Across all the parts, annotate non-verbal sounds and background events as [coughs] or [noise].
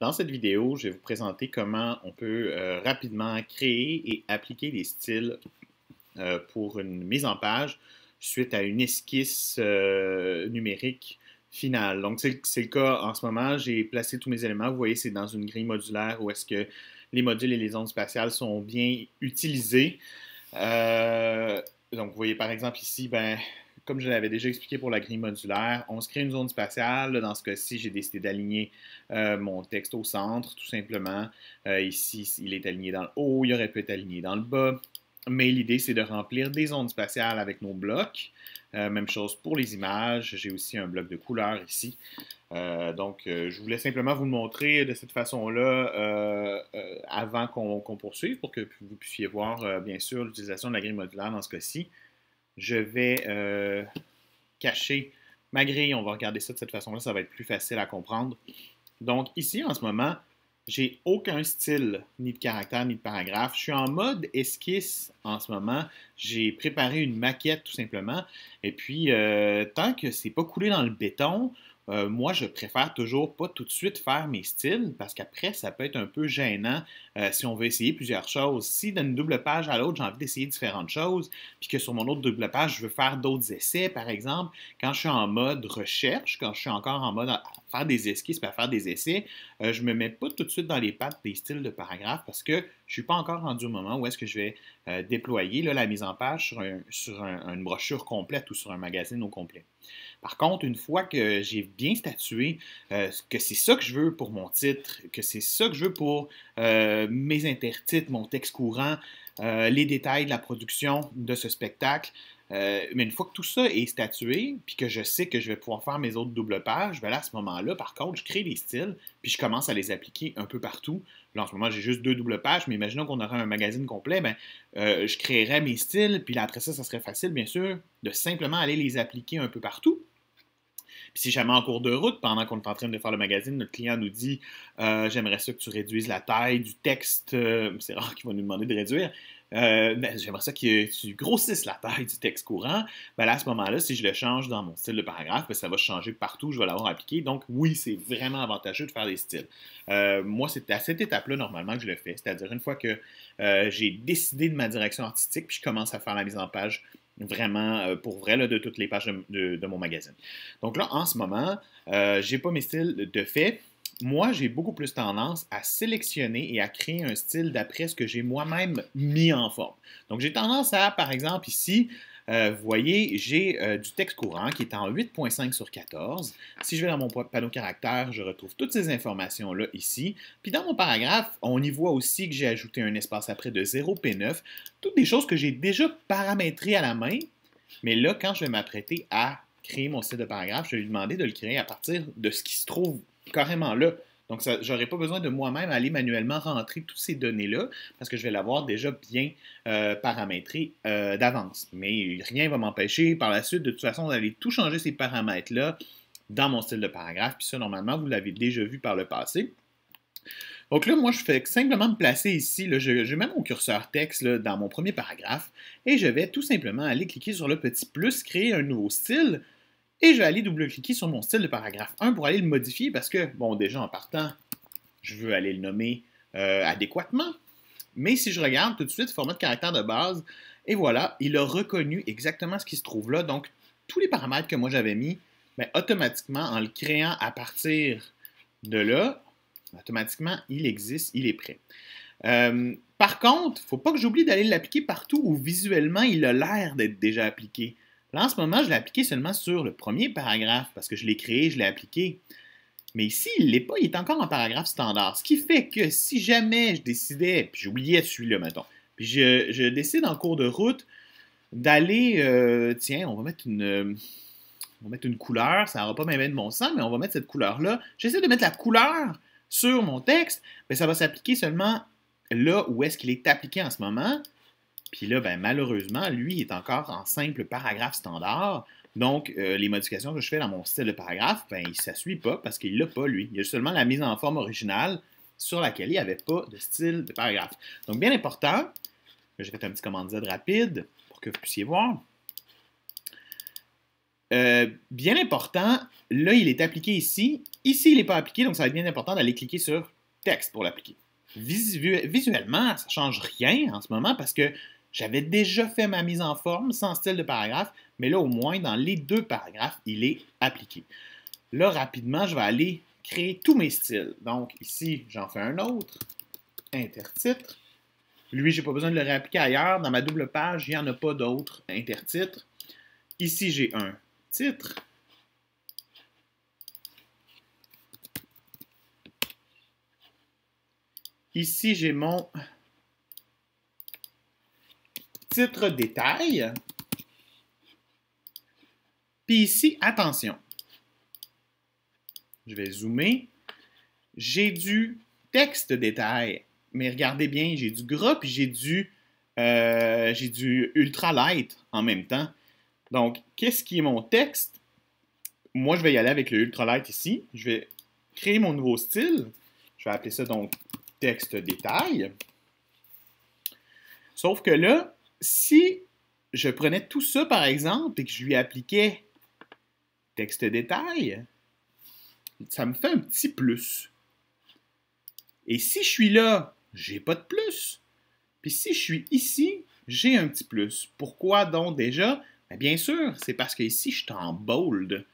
Dans cette vidéo, je vais vous présenter comment on peut euh, rapidement créer et appliquer des styles euh, pour une mise en page suite à une esquisse euh, numérique finale. Donc, c'est le cas en ce moment. J'ai placé tous mes éléments. Vous voyez, c'est dans une grille modulaire où est-ce que les modules et les ondes spatiales sont bien utilisés. donc, vous voyez par exemple ici, ben, comme je l'avais déjà expliqué pour la grille modulaire, on se crée une zone spatiale. dans ce cas-ci, j'ai décidé d'aligner euh, mon texte au centre, tout simplement. Euh, ici, il est aligné dans le haut, il aurait pu être aligné dans le bas. Mais l'idée, c'est de remplir des zones spatiales avec nos blocs. Euh, même chose pour les images. J'ai aussi un bloc de couleur ici. donc, je voulais simplement vous le montrer de cette façon-là avant qu'on poursuive pour que vous puissiez voir, bien sûr, l'utilisation de la grille modulaire dans ce cas-ci je vais euh, cacher ma grille. On va regarder ça de cette façon-là, ça va être plus facile à comprendre. Donc ici, en ce moment, j'ai aucun style, ni de caractère, ni de paragraphe. Je suis en mode esquisse en ce moment. J'ai préparé une maquette tout simplement. Et puis, euh, tant que c'est pas coulé dans le béton, euh, moi, je préfère toujours pas tout de suite faire mes styles parce qu'après, ça peut être un peu gênant euh, si on veut essayer plusieurs choses. Si d'une double page à l'autre, j'ai envie d'essayer différentes choses, puis que sur mon autre double page, je veux faire d'autres essais, par exemple, quand je suis en mode recherche, quand je suis encore en mode faire des esquisses, pas faire des essais, euh, je me mets pas tout de suite dans les pattes des styles de paragraphes parce que je suis pas encore rendu au moment où est-ce que je vais euh, déployer la mise en page sur, une brochure complète ou sur un magazine au complet. Par contre, une fois que j'ai bien statué euh, que c'est ça que je veux pour mon titre, que c'est ça que je veux pour euh, mes intertitres, mon texte courant, les détails de la production de ce spectacle, euh, mais une fois que tout ça est statué, puis que je sais que je vais pouvoir faire mes autres doubles pages, ben là, à ce moment-là, par contre, je crée des styles, puis je commence à les appliquer un peu partout. Là, en ce moment, j'ai juste deux doubles pages, mais imaginons qu'on aurait un magazine complet, ben, euh, je créerais mes styles, puis après ça, ça serait facile, bien sûr, de simplement aller les appliquer un peu partout. Puis si jamais en cours de route, pendant qu'on est en train de faire le magazine, notre client nous dit euh, J'aimerais ça que tu réduises la taille du texte. c'est rare qu'il va nous demander de réduire. Euh, ben, j'aimerais ça que tu grossisses la taille du texte courant, ben à ce moment-là, si je le change dans mon style de paragraphe, ben, ça va changer partout, je vais l'avoir appliqué. Donc, oui, c'est vraiment avantageux de faire des styles. Euh, moi, c'est à cette étape-là, normalement, que je le fais, c'est-à-dire une fois que euh, j'ai décidé de ma direction artistique, puis je commence à faire la mise en page vraiment pour vrai là, de toutes les pages de, mon magazine. Donc là, en ce moment, j'ai pas mes styles de fait, moi, j'ai beaucoup plus tendance à sélectionner et à créer un style d'après ce que j'ai moi-même mis en forme. Donc, j'ai tendance à, par exemple, ici, euh, vous voyez, j'ai euh, du texte courant qui est en 8.5 sur 14. Si je vais dans mon panneau caractère, je retrouve toutes ces informations-là ici. Puis dans mon paragraphe, on y voit aussi que j'ai ajouté un espace après de 0 P9. Toutes des choses que j'ai déjà paramétrées à la main. Mais là, quand je vais m'apprêter à créer mon site de paragraphe, je vais lui demander de le créer à partir de ce qui se trouve carrément là. Donc, je n'aurai pas besoin de moi-même aller manuellement rentrer toutes ces données-là parce que je vais l'avoir déjà bien euh, paramétré euh, d'avance. Mais rien ne va m'empêcher par la suite, de toute façon, d'aller tout changer ces paramètres-là dans mon style de paragraphe. Puis ça, normalement, vous l'avez déjà vu par le passé. Donc là, moi, je fais simplement me placer ici. je, je, mets mon curseur texte dans mon premier paragraphe et je vais tout simplement aller cliquer sur le petit plus, créer un nouveau style. Et je vais aller double-cliquer sur mon style de paragraphe 1 pour aller le modifier parce que, bon, déjà en partant, je veux aller le nommer euh, adéquatement. Mais si je regarde tout de suite, format de caractère de base, et voilà, il a reconnu exactement ce qui se trouve là. Donc, tous les paramètres que moi j'avais mis, mais ben, automatiquement, en le créant à partir de là, automatiquement, il existe, il est prêt. Euh, par contre, il ne faut pas que j'oublie d'aller l'appliquer partout où visuellement il a l'air d'être déjà appliqué. Là, en ce moment, je l'ai appliqué seulement sur le premier paragraphe parce que je l'ai créé, je l'ai appliqué. Mais ici, il ne l'est pas, il est encore en paragraphe standard. Ce qui fait que si jamais je décidais, puis j'oubliais celui-là, mettons, puis je, décide en cours de route d'aller, euh, tiens, on va mettre une... on va mettre une couleur, ça n'aura pas même de mon sens, mais on va mettre cette couleur-là. J'essaie de mettre la couleur sur mon texte, mais ça va s'appliquer seulement là où est-ce qu'il est appliqué en ce moment. Puis là, ben, malheureusement, lui est encore en simple paragraphe standard. Donc, euh, les modifications que je fais dans mon style de paragraphe, ben, il ne suit pas parce qu'il ne l'a pas, lui. Il y a seulement la mise en forme originale sur laquelle il n'y avait pas de style de paragraphe. Donc, bien important, j'ai fait un petit commande Z rapide pour que vous puissiez voir. Euh, bien important, là, il est appliqué ici. Ici, il n'est pas appliqué, donc ça va être bien important d'aller cliquer sur texte pour l'appliquer. Visuellement, ça ne change rien en ce moment parce que j'avais déjà fait ma mise en forme sans style de paragraphe, mais là, au moins, dans les deux paragraphes, il est appliqué. Là, rapidement, je vais aller créer tous mes styles. Donc, ici, j'en fais un autre, intertitre. Lui, je n'ai pas besoin de le réappliquer ailleurs. Dans ma double page, il n'y en a pas d'autres intertitre. Ici, j'ai un titre. Ici, j'ai mon titre détail. Puis ici, attention, je vais zoomer, j'ai du texte détail, mais regardez bien, j'ai du gras, puis j'ai du, ultralight j'ai du ultra light en même temps. Donc, qu'est-ce qui est mon texte? Moi, je vais y aller avec le ultra light ici. Je vais créer mon nouveau style. Je vais appeler ça donc texte détail. Sauf que là, si je prenais tout ça, par exemple, et que je lui appliquais texte détail, ça me fait un petit plus. Et si je suis là, j'ai pas de plus. Puis si je suis ici, j'ai un petit plus. Pourquoi donc déjà? Ben, bien sûr, c'est parce que ici, je suis en bold.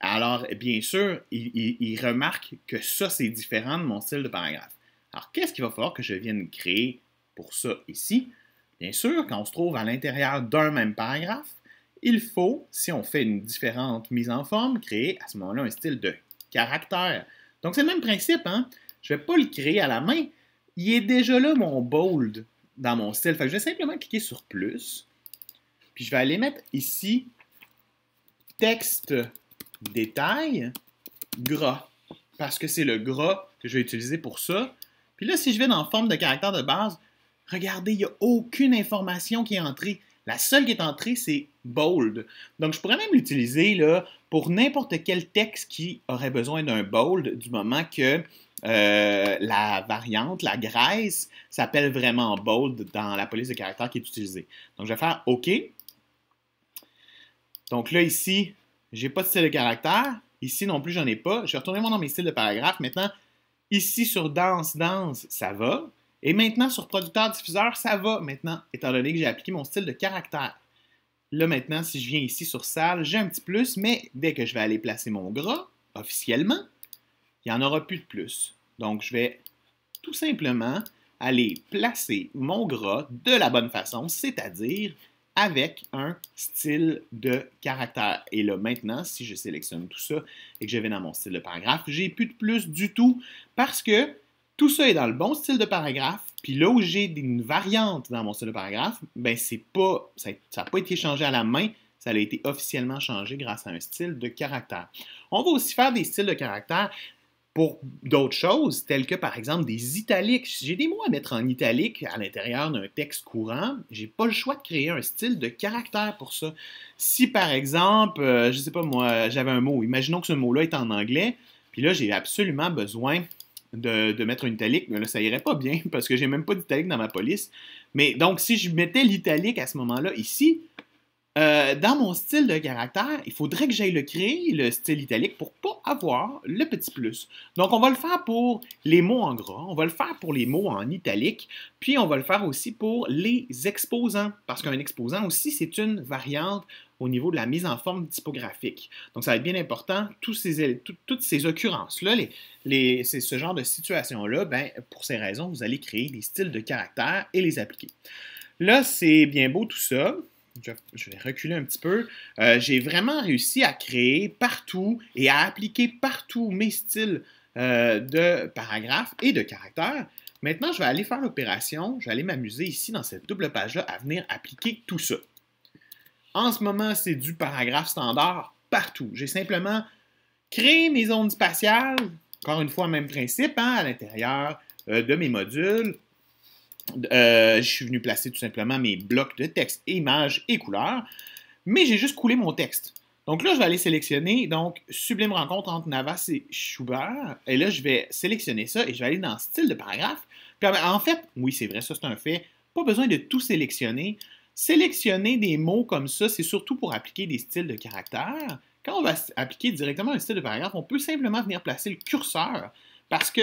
Alors, bien sûr, il remarque que ça, c'est différent de mon style de paragraphe. Alors, qu'est-ce qu'il va falloir que je vienne créer pour ça ici? Bien sûr, quand on se trouve à l'intérieur d'un même paragraphe, il faut, si on fait une différente mise en forme, créer à ce moment-là un style de caractère. Donc c'est le même principe, hein. Je ne vais pas le créer à la main. Il est déjà là mon bold dans mon style. je vais simplement cliquer sur plus. Puis je vais aller mettre ici texte détail gras. Parce que c'est le gras que je vais utiliser pour ça. Puis là, si je vais dans forme de caractère de base, Regardez, il n'y a aucune information qui est entrée. La seule qui est entrée, c'est bold. Donc, je pourrais même l'utiliser pour n'importe quel texte qui aurait besoin d'un bold du moment que euh, la variante, la graisse, s'appelle vraiment bold dans la police de caractère qui est utilisée. Donc, je vais faire OK. Donc là, ici, j'ai pas de style de caractère. Ici non plus, j'en ai pas. Je vais retourner dans mes styles de paragraphe. Maintenant, ici sur danse, danse, ça va. Et maintenant, sur producteur-diffuseur, ça va maintenant, étant donné que j'ai appliqué mon style de caractère. Là maintenant, si je viens ici sur salle, j'ai un petit plus, mais dès que je vais aller placer mon gras, officiellement, il n'y en aura plus de plus. Donc je vais tout simplement aller placer mon gras de la bonne façon, c'est-à-dire avec un style de caractère. Et là, maintenant, si je sélectionne tout ça et que je vais dans mon style de paragraphe, j'ai plus de plus du tout parce que tout ça est dans le bon style de paragraphe. Puis là où j'ai une variante dans mon style de paragraphe, ben c'est pas, ça n'a pas été changé à la main, ça a été officiellement changé grâce à un style de caractère. On va aussi faire des styles de caractère pour d'autres choses, telles que par exemple des italiques. Si j'ai des mots à mettre en italique à l'intérieur d'un texte courant, j'ai pas le choix de créer un style de caractère pour ça. Si par exemple, euh, je sais pas moi, j'avais un mot, imaginons que ce mot-là est en anglais, puis là j'ai absolument besoin de, mettre une italique, mais là, ça irait pas bien [laughs] parce que j'ai même pas d'italique dans ma police. Mais donc, si je mettais l'italique à ce moment-là ici, euh, dans mon style de caractère, il faudrait que j'aille le créer, le style italique, pour pas avoir le petit plus. Donc, on va le faire pour les mots en gras, on va le faire pour les mots en italique, puis on va le faire aussi pour les exposants, parce qu'un exposant aussi, c'est une variante au niveau de la mise en forme typographique. Donc, ça va être bien important, tous ces, toutes ces occurrences-là, ce genre de situation-là, ben, pour ces raisons, vous allez créer des styles de caractère et les appliquer. Là, c'est bien beau tout ça, je vais reculer un petit peu. Euh, j'ai vraiment réussi à créer partout et à appliquer partout mes styles euh, de paragraphes et de caractères. Maintenant, je vais aller faire l'opération. Je vais aller m'amuser ici dans cette double page-là à venir appliquer tout ça. En ce moment, c'est du paragraphe standard partout. J'ai simplement créé mes ondes spatiales, encore une fois, même principe, hein, à l'intérieur euh, de mes modules, euh, je suis venu placer tout simplement mes blocs de texte, images et couleurs, mais j'ai juste coulé mon texte. Donc là, je vais aller sélectionner donc Sublime rencontre entre Navas et Schubert. Et là, je vais sélectionner ça et je vais aller dans style de paragraphe. Puis, en fait, oui, c'est vrai, ça c'est un fait. Pas besoin de tout sélectionner. Sélectionner des mots comme ça, c'est surtout pour appliquer des styles de caractère. Quand on va appliquer directement un style de paragraphe, on peut simplement venir placer le curseur parce que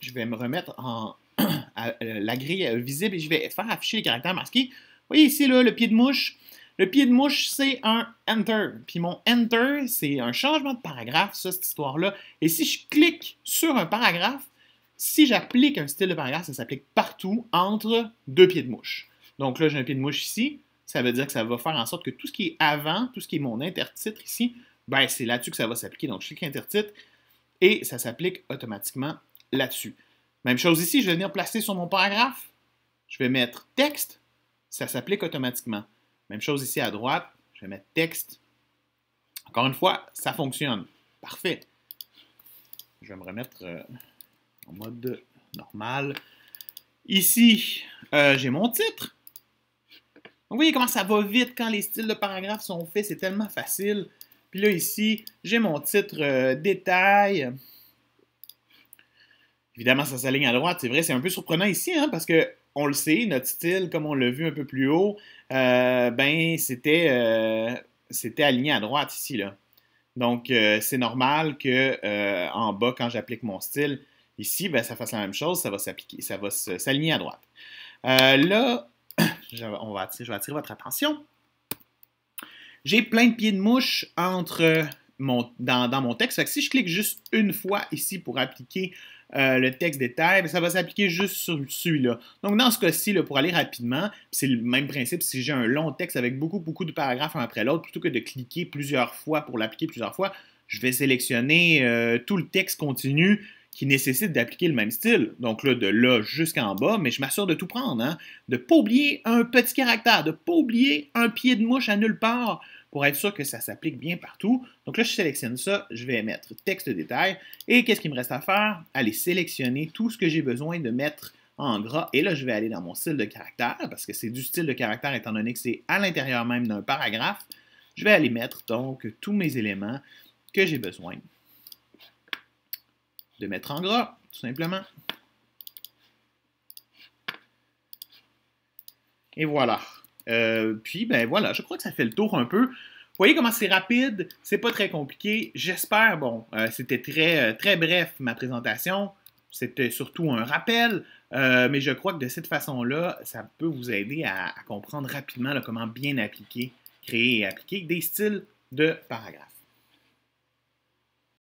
je vais me remettre en euh, la grille euh, visible et je vais faire afficher les caractères masqués. Vous voyez ici, le pied de mouche. Le pied de mouche, c'est un Enter. Puis mon Enter, c'est un changement de paragraphe, ça, cette histoire-là. Et si je clique sur un paragraphe, si j'applique un style de paragraphe, ça s'applique partout entre deux pieds de mouche. Donc là, j'ai un pied de mouche ici. Ça veut dire que ça va faire en sorte que tout ce qui est avant, tout ce qui est mon intertitre ici, ben c'est là-dessus que ça va s'appliquer. Donc je clique intertitre et ça s'applique automatiquement là-dessus. Même chose ici, je vais venir placer sur mon paragraphe. Je vais mettre texte, ça s'applique automatiquement. Même chose ici à droite, je vais mettre texte. Encore une fois, ça fonctionne. Parfait. Je vais me remettre euh, en mode normal. Ici, euh, j'ai mon titre. vous voyez comment ça va vite quand les styles de paragraphe sont faits, c'est tellement facile. Puis là, ici, j'ai mon titre euh, détail. Évidemment, ça s'aligne à droite, c'est vrai, c'est un peu surprenant ici, hein, parce que on le sait, notre style, comme on l'a vu un peu plus haut, euh, ben c'était, euh, c'était aligné à droite ici. Là. Donc euh, c'est normal que en bas, quand j'applique mon style, ici, ben, ça fasse la même chose, ça va s'appliquer, ça va s'aligner à droite. là, [coughs] on va je vais attirer votre attention. J'ai plein de pieds de mouche entre mon, dans, mon texte. si je clique juste une fois ici pour appliquer euh, le texte détail, mais ben, ça va s'appliquer juste sur celui-là. Donc, dans ce cas-ci, pour aller rapidement, c'est le même principe si j'ai un long texte avec beaucoup, beaucoup de paragraphes un après l'autre, plutôt que de cliquer plusieurs fois pour l'appliquer plusieurs fois, je vais sélectionner euh, tout le texte continu qui nécessite d'appliquer le même style. Donc là, de là jusqu'en bas, mais je m'assure de tout prendre, hein? de ne pas oublier un petit caractère, de ne pas oublier un pied de mouche à nulle part, pour être sûr que ça s'applique bien partout. Donc là, je sélectionne ça, je vais mettre texte détail. Et qu'est-ce qu'il me reste à faire? Aller sélectionner tout ce que j'ai besoin de mettre en gras. Et là, je vais aller dans mon style de caractère, parce que c'est du style de caractère étant donné que c'est à l'intérieur même d'un paragraphe. Je vais aller mettre donc tous mes éléments que j'ai besoin de mettre en gras, tout simplement. Et voilà. Euh, puis, ben voilà, je crois que ça fait le tour un peu. Vous voyez comment c'est rapide, c'est pas très compliqué. J'espère, bon, euh, c'était très, euh, très bref ma présentation. C'était surtout un rappel, mais je crois que de cette façon-là, ça peut vous aider à, comprendre rapidement comment bien appliquer, créer et appliquer des styles de paragraphes.